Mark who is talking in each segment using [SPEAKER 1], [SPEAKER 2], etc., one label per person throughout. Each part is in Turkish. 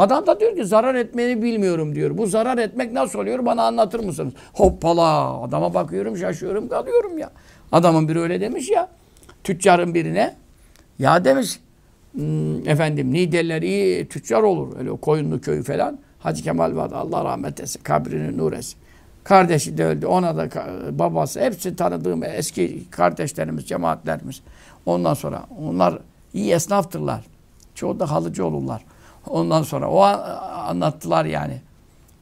[SPEAKER 1] Adam da diyor ki zarar etmeni bilmiyorum diyor. Bu zarar etmek nasıl oluyor bana anlatır mısınız? Hoppala adama bakıyorum şaşıyorum kalıyorum ya. Adamın biri öyle demiş ya. Tüccarın birine ya demiş hmm, efendim Nideller iyi tüccar olur. Öyle koyunlu köyü falan. Hacı Kemal vardı Allah rahmet etsin. kabrinin nur Kardeşi de öldü. Ona da babası. Hepsi tanıdığım eski kardeşlerimiz, cemaatlerimiz. Ondan sonra onlar iyi esnaftırlar. Çoğu da halıcı olurlar. Ondan sonra o anlattılar yani.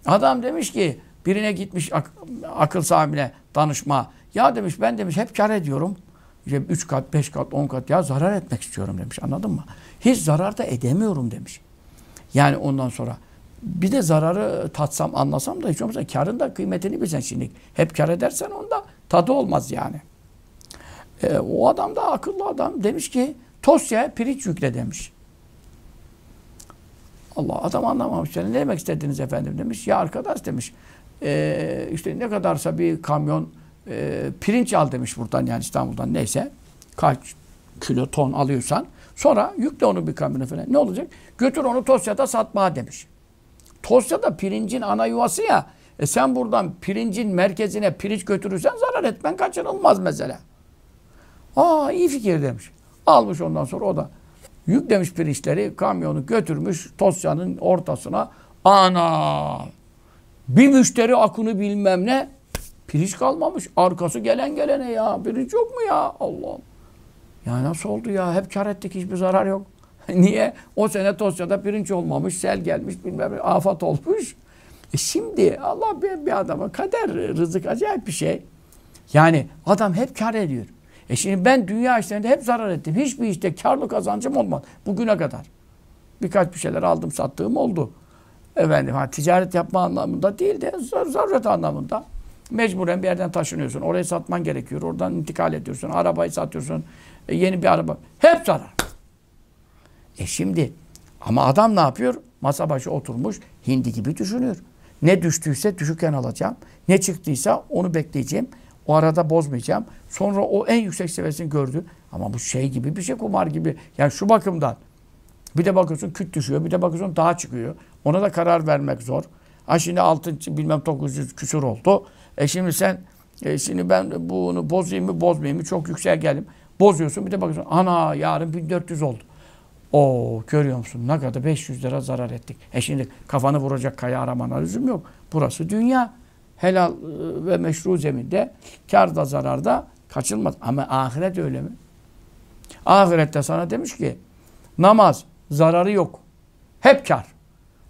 [SPEAKER 1] Adam demiş ki birine gitmiş ak akıl sahibine danışma. Ya demiş ben demiş hep kar ediyorum. İşte 3 kat, beş kat, on kat ya zarar etmek istiyorum demiş. Anladın mı? Hiç zarar da edemiyorum demiş. Yani ondan sonra bir de zararı tatsam, anlasam da hiç olmazsa karın da kıymetini bilsen şimdi. Hep kar edersen onda tadı olmaz yani. E, o adam da akıllı adam demiş ki Tosya pirinç yükle demiş. Allah adam anlamamış. Yani ne demek istediniz efendim demiş. Ya arkadaş demiş. E, işte ne kadarsa bir kamyon e, pirinç al demiş buradan yani İstanbul'dan neyse. Kaç kilo ton alıyorsan. Sonra yükle onu bir kamyona falan. Ne olacak? Götür onu Tosya'da satmaya demiş. Tosya'da pirincin ana yuvası ya. E sen buradan pirincin merkezine pirinç götürürsen zarar etmen kaçınılmaz mesela. Aa iyi fikir demiş. Almış ondan sonra o da Yüklemiş pirinçleri kamyonu götürmüş Tosya'nın ortasına. Ana! Bir müşteri akını bilmem ne. Pirinç kalmamış. Arkası gelen gelene ya. Pirinç yok mu ya? Allah'ım. Ya nasıl oldu ya? Hep kar ettik hiçbir zarar yok. Niye? O sene Tosya'da pirinç olmamış, sel gelmiş, bilmem ne, afat olmuş. E şimdi Allah bir, bir adama kader, rızık acayip bir şey. Yani adam hep kar ediyor. E şimdi ben dünya işlerinde hep zarar ettim. Hiçbir işte karlı kazancım olmadı bugüne kadar. Birkaç bir şeyler aldım sattığım oldu. Efendim ha, ticaret yapma anlamında değil de zar zaruret anlamında. Mecburen bir yerden taşınıyorsun. Orayı satman gerekiyor. Oradan intikal ediyorsun. Arabayı satıyorsun. E, yeni bir araba. Hep zarar. E şimdi ama adam ne yapıyor? Masa başı oturmuş hindi gibi düşünüyor. Ne düştüyse düşükken alacağım. Ne çıktıysa onu bekleyeceğim. O arada bozmayacağım. Sonra o en yüksek seviyesini gördü. Ama bu şey gibi bir şey kumar gibi. Yani şu bakımdan. Bir de bakıyorsun küt düşüyor. Bir de bakıyorsun daha çıkıyor. Ona da karar vermek zor. Ha şimdi altın bilmem 900 küsur oldu. E şimdi sen e şimdi ben bunu bozayım mı bozmayayım mı çok yüksek geldim. Bozuyorsun bir de bakıyorsun ana yarın 1400 oldu. O görüyor musun ne kadar 500 lira zarar ettik. E şimdi kafanı vuracak kaya araman lüzum yok. Burası dünya helal e, ve meşru zeminde kar da zarar da kaçılmaz. Ama ahiret öyle mi? Ahirette sana demiş ki namaz zararı yok. Hep kar.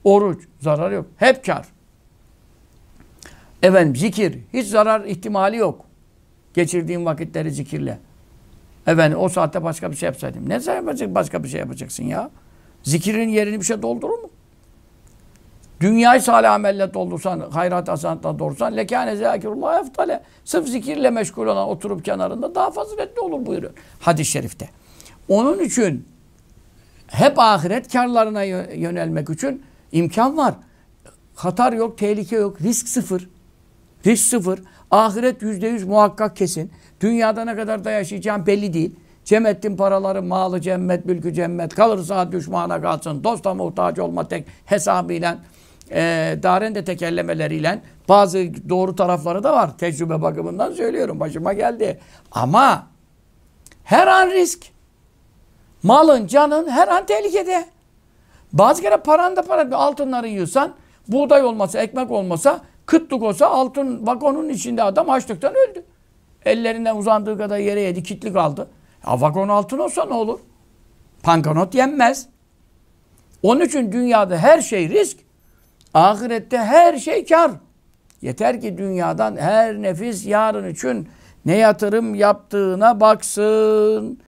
[SPEAKER 1] Oruç zararı yok. Hep kar. Efendim zikir hiç zarar ihtimali yok. Geçirdiğin vakitleri zikirle. Efendim o saatte başka bir şey yapsaydım. Ne zaman başka bir şey yapacaksın ya? Zikirin yerini bir şey doldurur mu? Dünyayı salih amelle doldursan, hayrat hasanatla doldursan lekâne zâkirullah eftale. Sırf zikirle meşgul olan oturup kenarında daha faziletli olur buyuruyor hadis-i şerifte. Onun için hep ahiret karlarına yönelmek için imkan var. Hatar yok, tehlike yok, risk sıfır. Risk sıfır. Ahiret yüzde yüz muhakkak kesin. Dünyada ne kadar da yaşayacağım belli değil. Cem paraları, malı cemmet, mülkü cemmet. Kalırsa düşmana kalsın. Dosta muhtaç olma tek hesabıyla e, ee, darende tekerlemeleriyle bazı doğru tarafları da var. Tecrübe bakımından söylüyorum. Başıma geldi. Ama her an risk. Malın, canın her an tehlikede. Bazı kere paran da para. Altınları yiyorsan, buğday olmasa, ekmek olmasa, kıtlık olsa altın vagonun içinde adam açlıktan öldü. Ellerinden uzandığı kadar yere yedi, kitlik aldı. Ya vagon altın olsa ne olur? Pankanot yenmez. Onun için dünyada her şey risk. Ahirette her şey kar. Yeter ki dünyadan her nefis yarın için ne yatırım yaptığına baksın.